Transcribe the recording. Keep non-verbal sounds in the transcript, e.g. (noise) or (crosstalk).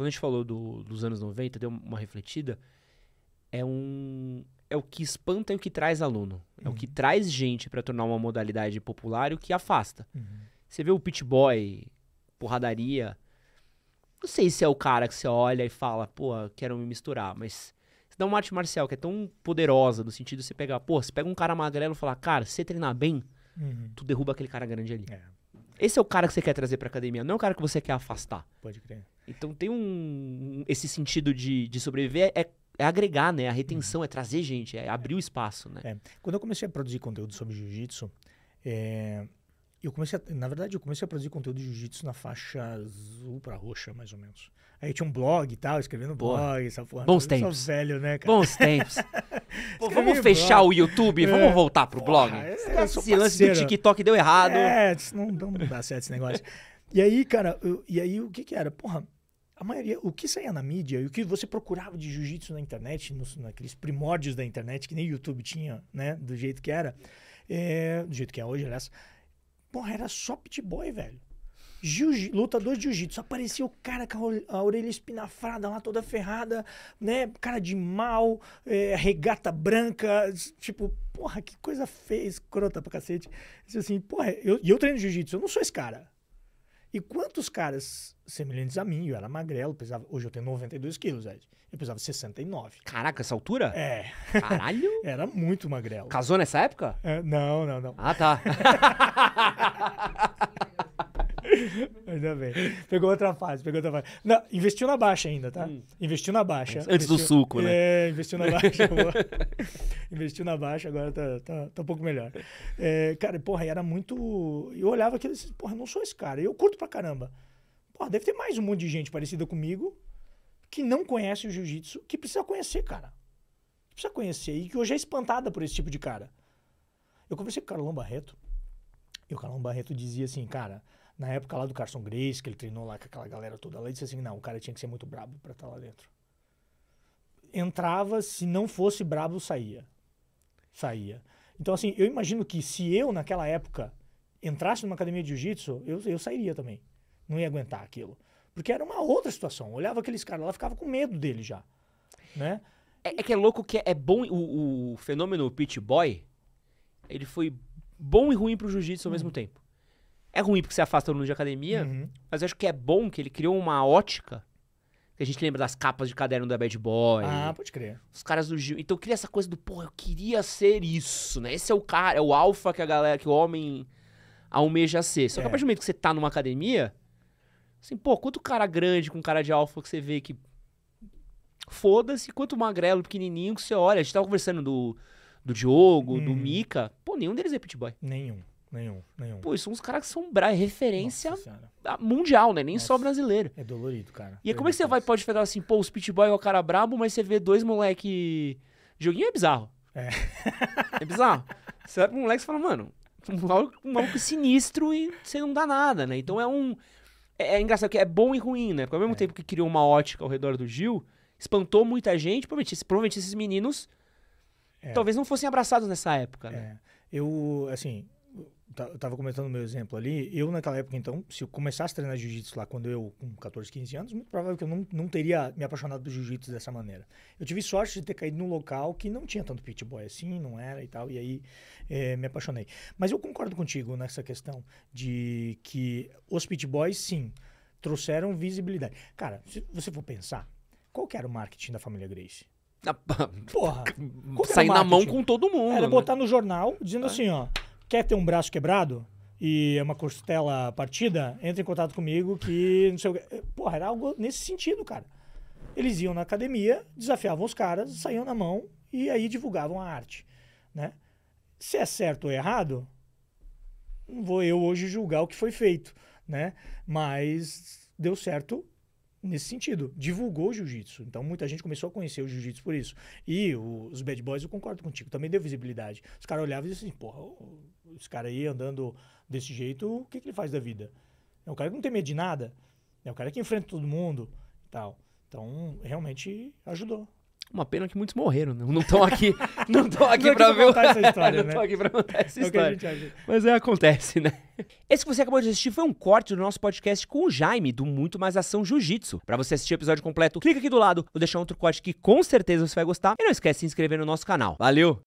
Quando a gente falou do, dos anos 90, deu uma refletida, é um é o que espanta e o que traz aluno. É o que uhum. traz gente para tornar uma modalidade popular e o que afasta. Uhum. Você vê o pit boy, porradaria. Não sei se é o cara que você olha e fala, pô, quero me misturar, mas você dá uma arte marcial que é tão poderosa no sentido de você pegar, pô, você pega um cara magrelo e fala cara, se você treinar bem, uhum. tu derruba aquele cara grande ali. É. Esse é o cara que você quer trazer pra academia, não é o cara que você quer afastar. Pode crer. Então tem um. Esse sentido de, de sobreviver é, é agregar, né? A retenção, uhum. é trazer gente, é abrir o espaço, né? É. Quando eu comecei a produzir conteúdo sobre jiu-jitsu, é, eu comecei, a, na verdade, eu comecei a produzir conteúdo de jiu-jitsu na faixa azul para roxa, mais ou menos. Aí tinha um blog e tal, escrevendo blog, essa porra. Bons eu tempos. Sou velho, né, cara? Bons tempos. (laughs) Pô, vamos fechar blog. o YouTube, é. vamos voltar pro blog. é, esse lance do TikTok deu errado. É, não, não dá certo esse negócio. E aí, cara, eu, e aí o que que era? Porra, a maioria, o que saía na mídia e o que você procurava de jiu-jitsu na internet, nos, naqueles primórdios da internet, que nem o YouTube tinha, né, do jeito que era, é, do jeito que é hoje, aliás, Porra, era só pitboy, velho. Jiu lutador de jiu-jitsu. Aparecia o cara com a orelha espinafrada lá, toda ferrada, né? Cara de mal, é, regata branca. Tipo, porra, que coisa feia, escrota pra cacete. Assim, porra, eu, eu treino jiu-jitsu, eu não sou esse cara. E quantos caras semelhantes a mim, eu era magrelo, pesava, hoje eu tenho 92 quilos, Ed. Eu pesava 69. Caraca, essa altura? É. Caralho? (laughs) era muito magrelo. Casou nessa época? É, não, não, não. Ah, tá. (laughs) (laughs) Ainda bem. Pegou outra fase, pegou outra fase. Não, investiu na baixa ainda, tá? Hum. Investiu na baixa. Antes investiu, do suco, né? É, investiu na baixa. (laughs) investiu na baixa, agora tá, tá, tá um pouco melhor. É, cara, porra, era muito. Eu olhava aquilo e disse, porra, não sou esse cara. Eu curto pra caramba. Porra, deve ter mais um monte de gente parecida comigo que não conhece o jiu-jitsu, que precisa conhecer, cara. precisa conhecer. E que hoje é espantada por esse tipo de cara. Eu conversei com o Carlão Barreto. E o Carlão Barreto dizia assim, cara, na época lá do Carson Grace, que ele treinou lá com aquela galera toda lá, ele disse assim: não, o cara tinha que ser muito brabo para estar tá lá dentro. Entrava, se não fosse brabo, saía. Saía. Então, assim, eu imagino que se eu, naquela época, entrasse numa academia de jiu-jitsu, eu, eu sairia também. Não ia aguentar aquilo. Porque era uma outra situação. Eu olhava aqueles caras lá, ficava com medo dele já. Né? É, é que é louco que é, bom o, o fenômeno pit boy. Ele foi bom e ruim pro jiu-jitsu ao hum. mesmo tempo. É ruim porque você afasta o aluno de academia, uhum. mas eu acho que é bom que ele criou uma ótica. Que a gente lembra das capas de caderno da Bad Boy. Ah, pode crer. Os caras do Gil. Então cria essa coisa do, pô, eu queria ser isso, né? Esse é o cara, é o alfa que a galera, que o homem almeja ser. Só que a é. partir do momento que você tá numa academia, assim, pô, quanto cara grande com cara de alfa que você vê que. Foda-se, quanto magrelo, pequenininho que você olha. A gente tava conversando do, do Diogo, hum. do uhum. Mika. Pô, nenhum deles é pit boy. Nenhum. Nenhum, nenhum. Pô, são uns caras que são bra... referência mundial, né? Nem Nossa. só brasileiro. É dolorido, cara. E como é que você vai, pode falar assim, pô, os pitboy é o cara brabo, mas você vê dois moleque. Joguinho é bizarro. É. é bizarro. Você vai pro moleque e fala, mano, um maluco, um maluco sinistro e você não dá nada, né? Então é um. É, é engraçado que é bom e ruim, né? Porque ao mesmo é. tempo que criou uma ótica ao redor do Gil, espantou muita gente, provavelmente, provavelmente esses meninos é. talvez não fossem abraçados nessa época, né? É. Eu, assim, eu tava comentando o meu exemplo ali, eu naquela época, então, se eu começasse a treinar jiu-jitsu lá quando eu, com 14, 15 anos, muito provável que eu não, não teria me apaixonado do jiu-jitsu dessa maneira. Eu tive sorte de ter caído num local que não tinha tanto pit boy assim, não era e tal, e aí é, me apaixonei. Mas eu concordo contigo nessa questão de que os pit boys, sim, trouxeram visibilidade. Cara, se você for pensar, qual que era o marketing da família Grace? (laughs) Porra! Sair na mão com todo mundo. Era né? botar no jornal dizendo é. assim, ó quer ter um braço quebrado e é uma costela partida, entre em contato comigo que não sei o que. Porra, era algo nesse sentido, cara. Eles iam na academia, desafiavam os caras, saíam na mão e aí divulgavam a arte, né? Se é certo ou errado, não vou eu hoje julgar o que foi feito, né? Mas deu certo nesse sentido, divulgou o jiu-jitsu. Então muita gente começou a conhecer o jiu-jitsu por isso. E os bad boys, eu concordo contigo, também deu visibilidade. Os caras olhavam e diziam assim, porra, esse cara aí andando desse jeito, o que, que ele faz da vida? É um cara que não tem medo de nada, é um cara que enfrenta todo mundo e tal. Então, realmente ajudou. Uma pena que muitos morreram, né? não estão (laughs) aqui, não estão é aqui, para ver essa história, não né? aqui para contar essa história. (laughs) Né? (laughs) É Mas é, acontece, né? Esse que você acabou de assistir foi um corte do nosso podcast com o Jaime do Muito Mais Ação Jiu-Jitsu. Para você assistir o episódio completo, clica aqui do lado, vou deixar outro corte que com certeza você vai gostar. E não esquece de se inscrever no nosso canal. Valeu.